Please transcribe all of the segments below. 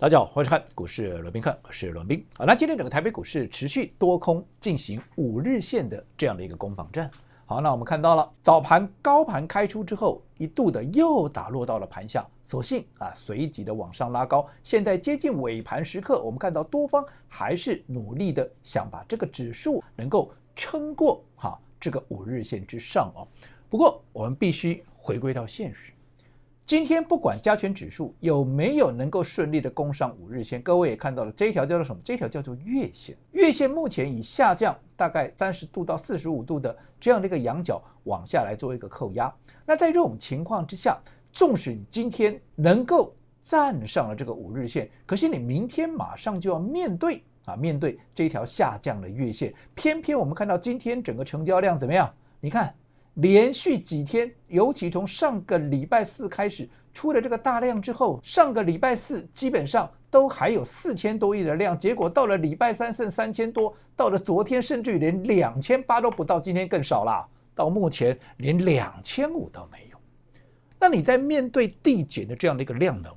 大家好，欢迎收看股市罗宾看，我是罗宾。好，那今天整个台北股市持续多空进行五日线的这样的一个攻防战。好，那我们看到了早盘高盘开出之后，一度的又打落到了盘下，所幸啊，随即的往上拉高。现在接近尾盘时刻，我们看到多方还是努力的想把这个指数能够撑过哈这个五日线之上哦。不过我们必须回归到现实。今天不管加权指数有没有能够顺利的攻上五日线，各位也看到了，这一条叫做什么？这条叫做月线。月线目前已下降大概三十度到四十五度的这样的一个仰角往下来做一个扣压。那在这种情况之下，纵使你今天能够站上了这个五日线，可是你明天马上就要面对啊面对这一条下降的月线。偏偏我们看到今天整个成交量怎么样？你看。连续几天，尤其从上个礼拜四开始出了这个大量之后，上个礼拜四基本上都还有四千多亿的量，结果到了礼拜三剩三千多，到了昨天甚至于连两千八都不到，今天更少了，到目前连两千五都没有。那你在面对递减的这样的一个量能，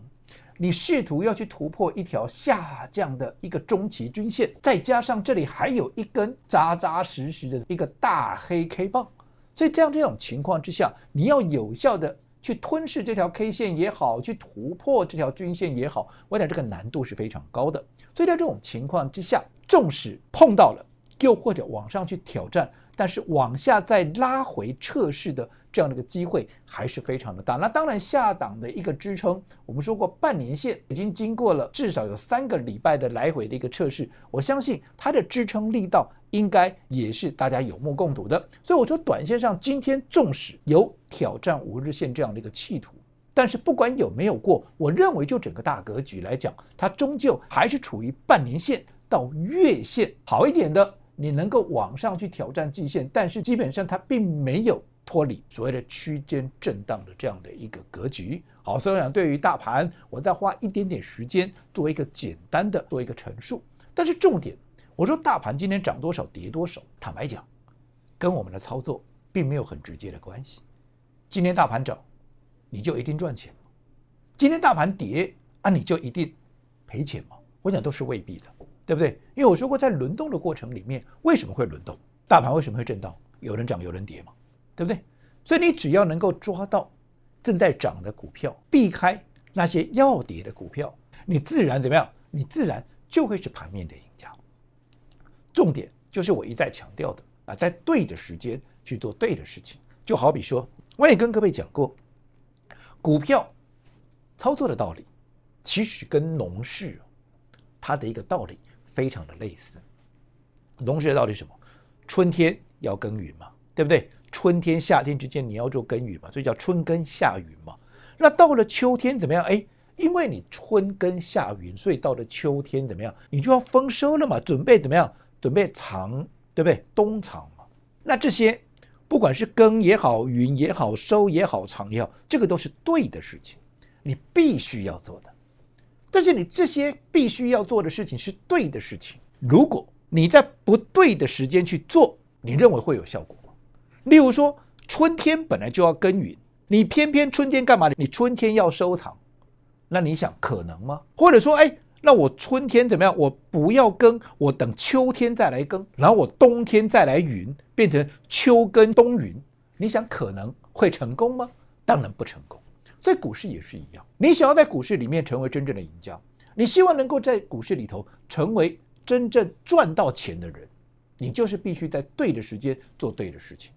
你试图要去突破一条下降的一个中期均线，再加上这里还有一根扎扎实实的一个大黑 K 棒。所以这样这种情况之下，你要有效的去吞噬这条 K 线也好，去突破这条均线也好，我想这个难度是非常高的。所以在这种情况之下，纵使碰到了。又或者往上去挑战，但是往下再拉回测试的这样的一个机会还是非常的大。那当然下档的一个支撑，我们说过半年线已经经过了至少有三个礼拜的来回的一个测试，我相信它的支撑力道应该也是大家有目共睹的。所以我说，短线上今天纵使有挑战五日线这样的一个企图，但是不管有没有过，我认为就整个大格局来讲，它终究还是处于半年线到月线好一点的。你能够往上去挑战极限，但是基本上它并没有脱离所谓的区间震荡的这样的一个格局。好，所以我想对于大盘，我再花一点点时间做一个简单的做一个陈述。但是重点，我说大盘今天涨多少跌多少，坦白讲，跟我们的操作并没有很直接的关系。今天大盘涨，你就一定赚钱吗？今天大盘跌，啊你就一定赔钱吗？我想都是未必的。对不对？因为我说过，在轮动的过程里面，为什么会轮动？大盘为什么会震荡？有人涨，有人跌嘛，对不对？所以你只要能够抓到正在涨的股票，避开那些要跌的股票，你自然怎么样？你自然就会是盘面的赢家。重点就是我一再强调的啊，在对的时间去做对的事情。就好比说，我也跟各位讲过，股票操作的道理，其实跟农事它的一个道理。非常的类似，农学到底什么？春天要耕耘嘛，对不对？春天夏天之间你要做耕耘嘛，所以叫春耕夏耘嘛。那到了秋天怎么样？哎，因为你春耕夏耘，所以到了秋天怎么样？你就要丰收了嘛，准备怎么样？准备藏，对不对？冬藏嘛。那这些不管是耕也好，耘也好，收也好，藏也好，这个都是对的事情，你必须要做的。但是你这些必须要做的事情是对的事情。如果你在不对的时间去做，你认为会有效果吗？例如说，春天本来就要耕耘，你偏偏春天干嘛？你春天要收藏，那你想可能吗？或者说，哎，那我春天怎么样？我不要耕，我等秋天再来耕，然后我冬天再来云，变成秋耕冬云，你想可能会成功吗？当然不成功。在股市也是一样，你想要在股市里面成为真正的赢家，你希望能够在股市里头成为真正赚到钱的人，你就是必须在对的时间做对的事情，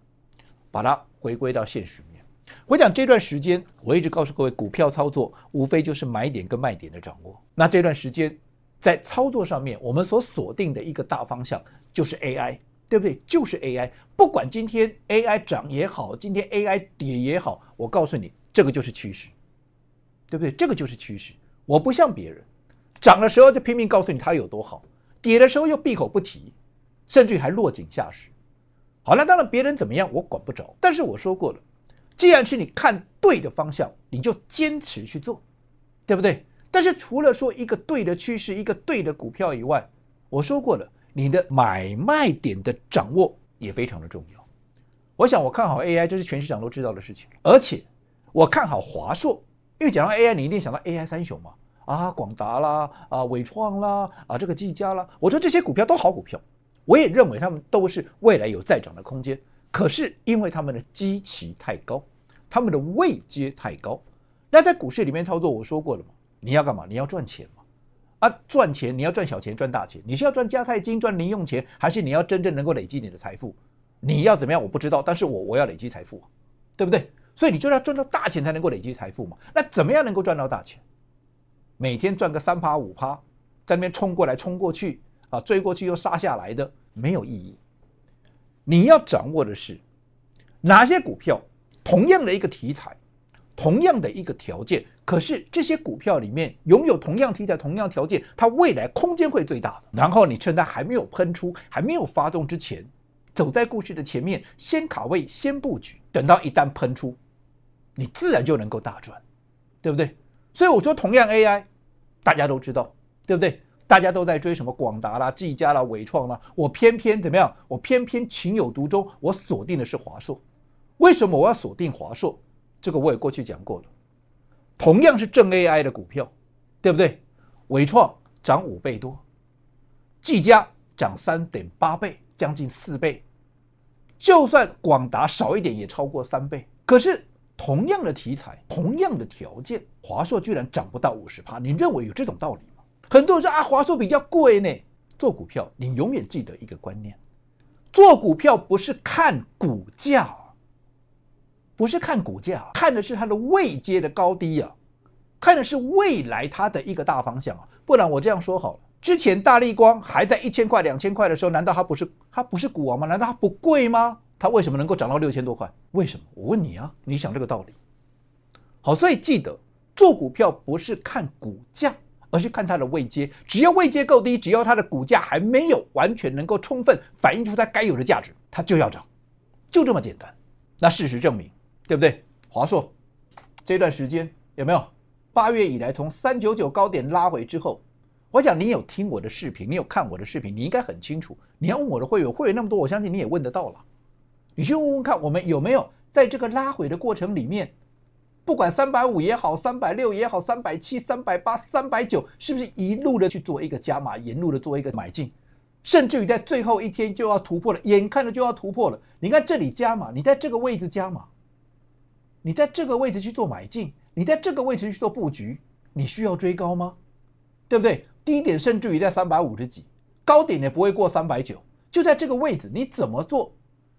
把它回归到现实面。我讲这段时间，我一直告诉各位，股票操作无非就是买点跟卖点的掌握。那这段时间在操作上面，我们所锁定的一个大方向就是 AI，对不对？就是 AI，不管今天 AI 涨也好，今天 AI 跌也好，我告诉你。这个就是趋势，对不对？这个就是趋势。我不像别人，涨的时候就拼命告诉你它有多好，跌的时候又闭口不提，甚至还落井下石。好了，当然别人怎么样我管不着。但是我说过了，既然是你看对的方向，你就坚持去做，对不对？但是除了说一个对的趋势，一个对的股票以外，我说过了，你的买卖点的掌握也非常的重要。我想我看好 AI，这是全市场都知道的事情，而且。我看好华硕，因为讲到 AI，你一定想到 AI 三雄嘛，啊，广达啦，啊，伟创啦，啊，这个技嘉啦。我说这些股票都好股票，我也认为他们都是未来有再涨的空间。可是因为他们的基期太高，他们的位阶太高。那在股市里面操作，我说过了嘛，你要干嘛？你要赚钱嘛？啊，赚钱你要赚小钱，赚大钱。你是要赚加泰金赚零用钱，还是你要真正能够累积你的财富？你要怎么样？我不知道，但是我我要累积财富，对不对？所以你就要赚到大钱才能够累积财富嘛？那怎么样能够赚到大钱？每天赚个三趴五趴，在那边冲过来冲过去啊，追过去又杀下来的，没有意义。你要掌握的是哪些股票？同样的一个题材，同样的一个条件，可是这些股票里面拥有同样题材、同样条件，它未来空间会最大。的。然后你趁它还没有喷出、还没有发动之前，走在故事的前面，先卡位，先布局。等到一旦喷出，你自然就能够大赚，对不对？所以我说，同样 AI，大家都知道，对不对？大家都在追什么广达啦、技嘉啦、伟创啦，我偏偏怎么样？我偏偏情有独钟，我锁定的是华硕。为什么我要锁定华硕？这个我也过去讲过了。同样是正 AI 的股票，对不对？伟创涨五倍多，技嘉涨三点八倍，将近四倍。就算广达少一点，也超过三倍。可是。同样的题材，同样的条件，华硕居然涨不到五十帕，你认为有这种道理吗？很多人说啊，华硕比较贵呢。做股票，你永远记得一个观念：做股票不是看股价，不是看股价，看的是它的位阶的高低啊，看的是未来它的一个大方向啊。不然我这样说好了，之前大立光还在一千块、两千块的时候，难道它不是它不是股王吗？难道它不贵吗？它为什么能够涨到六千多块？为什么？我问你啊！你想这个道理。好，所以记得做股票不是看股价，而是看它的位阶。只要位阶够低，只要它的股价还没有完全能够充分反映出它该有的价值，它就要涨，就这么简单。那事实证明，对不对？华硕这段时间有没有？八月以来从三九九高点拉回之后，我想你有听我的视频，你有看我的视频，你应该很清楚。你要问我的会员，会员那么多，我相信你也问得到了。你去问问看，我们有没有在这个拉回的过程里面，不管三百五也好，三百六也好，三百七、三百八、三百九，是不是一路的去做一个加码，一路的做一个买进，甚至于在最后一天就要突破了，眼看着就要突破了。你看这里加码，你在这个位置加码，你在这个位置去做买进，你在这个位置去做布局，你需要追高吗？对不对？低点甚至于在三百五十几，高点也不会过三百九，就在这个位置，你怎么做？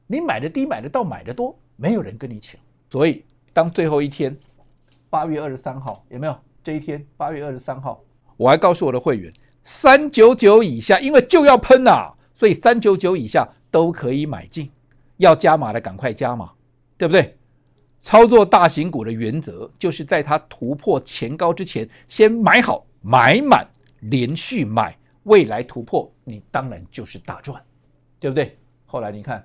你买的低，买的到，买的多，没有人跟你抢。所以当最后一天，八月二十三号有没有？这一天八月二十三号，我还告诉我的会员，三九九以下，因为就要喷啊，所以三九九以下都可以买进。要加码的赶快加码，对不对？操作大型股的原则就是在它突破前高之前，先买好、买满、连续买，未来突破你当然就是大赚，对不对？后来你看。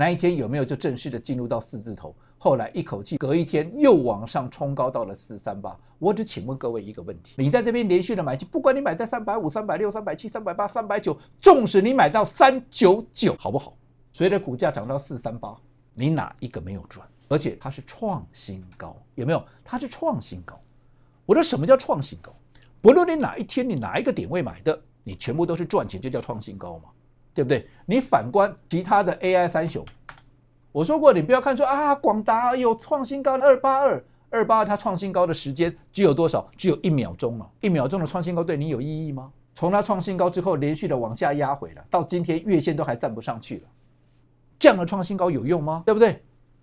那一天有没有就正式的进入到四字头？后来一口气隔一天又往上冲高到了四三八。我只请问各位一个问题：你在这边连续的买进，不管你买在三百五、三百六、三百七、三百八、三百九，纵使你买到三九九，好不好？随着股价涨到四三八，你哪一个没有赚？而且它是创新高，有没有？它是创新高。我说什么叫创新高？不论你哪一天你哪一个点位买的，你全部都是赚钱，就叫创新高嘛。对不对？你反观其他的 AI 三雄，我说过你不要看出啊，广达有创新高的二八二二八，它创新高的时间只有多少？只有一秒钟了，一秒钟的创新高对你有意义吗？从它创新高之后连续的往下压回了，到今天月线都还站不上去了，这样的创新高有用吗？对不对？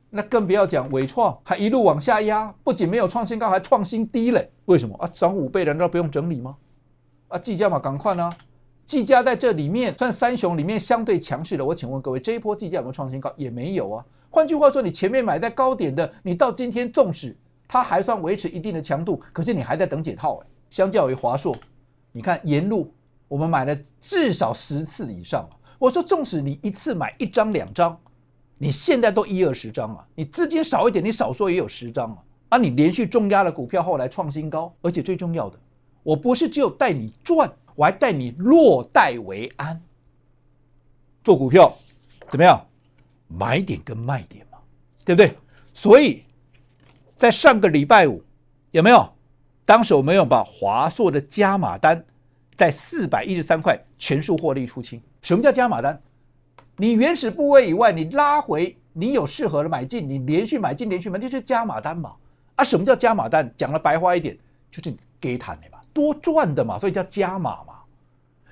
那更不要讲伟创还一路往下压，不仅没有创新高，还创新低嘞。为什么啊？涨五倍难道不用整理吗？啊，计价嘛，赶快呢。技嘉在这里面算三雄里面相对强势的，我请问各位，这一波技嘉有没有创新高？也没有啊。换句话说，你前面买在高点的，你到今天纵使它还算维持一定的强度，可是你还在等解套哎。相较于华硕，你看沿路我们买了至少十次以上啊。我说纵使你一次买一张两张，你现在都一二十张啊。你资金少一点，你少说也有十张啊。啊，你连续重压了股票后来创新高，而且最重要的，我不是只有带你赚。我还带你落袋为安。做股票，怎么样？买点跟卖点嘛，对不对？所以，在上个礼拜五，有没有？当时我没有把华硕的加码单在四百一十三块全数获利出清。什么叫加码单？你原始部位以外，你拉回，你有适合的买进，你连续买进，连续买进就是加码单嘛。啊，什么叫加码单？讲了白话一点，就是你给它的吧。多赚的嘛，所以叫加码嘛。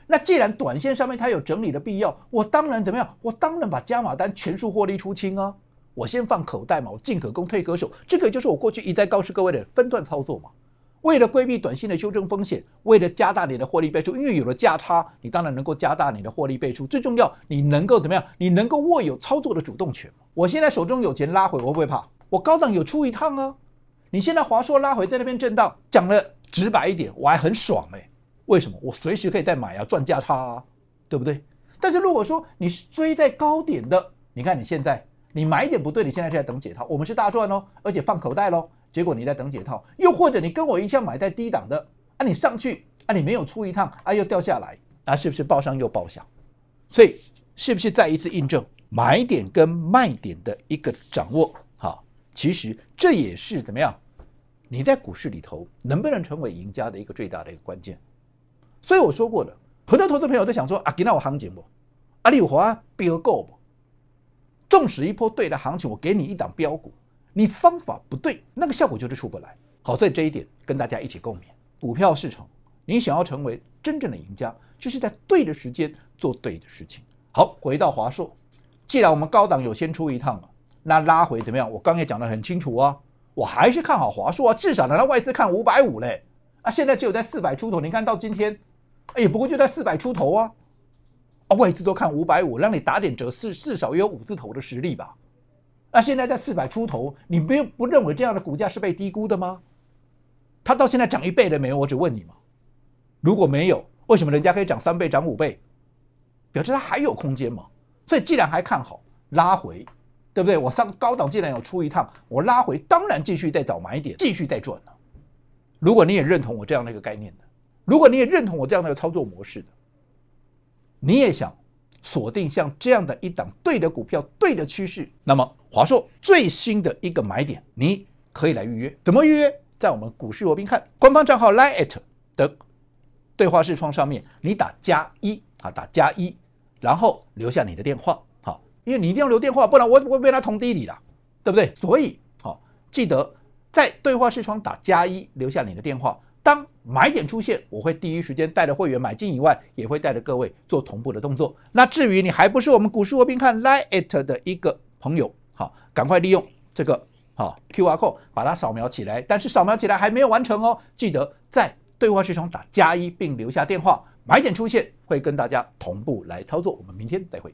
那既然短线上面它有整理的必要，我当然怎么样？我当然把加码单全数获利出清啊！我先放口袋嘛，我进可攻退可守，这个就是我过去一再告诉各位的分段操作嘛。为了规避短线的修正风险，为了加大你的获利倍数，因为有了价差，你当然能够加大你的获利倍数。最重要，你能够怎么样？你能够握有操作的主动权。我现在手中有钱拉回，我会不会怕？我高档有出一趟啊。你现在华硕拉回在那边震荡，讲了。直白一点，我还很爽哎，为什么？我随时可以再买啊，赚价差啊，对不对？但是如果说你是追在高点的，你看你现在你买点不对，你现在是在等解套，我们是大赚哦，而且放口袋喽。结果你在等解套，又或者你跟我一样买在低档的，啊，你上去啊，你没有出一趟，啊，又掉下来，啊，是不是报上又报下？所以是不是再一次印证买点跟卖点的一个掌握？好，其实这也是怎么样？你在股市里头能不能成为赢家的一个最大的一个关键，所以我说过了，很多投资朋友都想说：啊，给那我行情不，阿里有比标够不？纵使一波对的行情，我给你一档标股，你方法不对，那个效果就是出不来。好在这一点跟大家一起共勉。股票市场，你想要成为真正的赢家，就是在对的时间做对的事情。好，回到华硕，既然我们高档有先出一趟了，那拉回怎么样？我刚才讲的很清楚啊。我还是看好华硕啊，至少能让外资看五百五嘞，啊，现在只有在四百出头，你看到今天，哎，不过就在四百出头啊，啊，外资都看五百五，让你打点折，是至少也有五字头的实力吧？那现在在四百出头，你不不认为这样的股价是被低估的吗？它到现在涨一倍了没有？我只问你嘛，如果没有，为什么人家可以涨三倍、涨五倍？表示它还有空间嘛？所以既然还看好，拉回。对不对？我上高档，既然有出一趟，我拉回，当然继续再找买点，继续再赚了。如果你也认同我这样的一个概念的，如果你也认同我这样的一个操作模式的，你也想锁定像这样的一档对的股票、对的趋势，那么华硕最新的一个买点，你可以来预约。怎么预约？在我们股市罗宾汉官方账号 “liet” 的对话视窗上面，你打加一啊，打加一，然后留下你的电话。因为你一定要留电话，不然我我被他通低你了，对不对？所以好记得在对话视窗打加一留下你的电话。当买点出现，我会第一时间带着会员买进，以外也会带着各位做同步的动作。那至于你还不是我们股市和平看 Lite 的一个朋友，好，赶快利用这个好 QR code 把它扫描起来。但是扫描起来还没有完成哦，记得在对话视窗打加一并留下电话。买点出现会跟大家同步来操作。我们明天再会。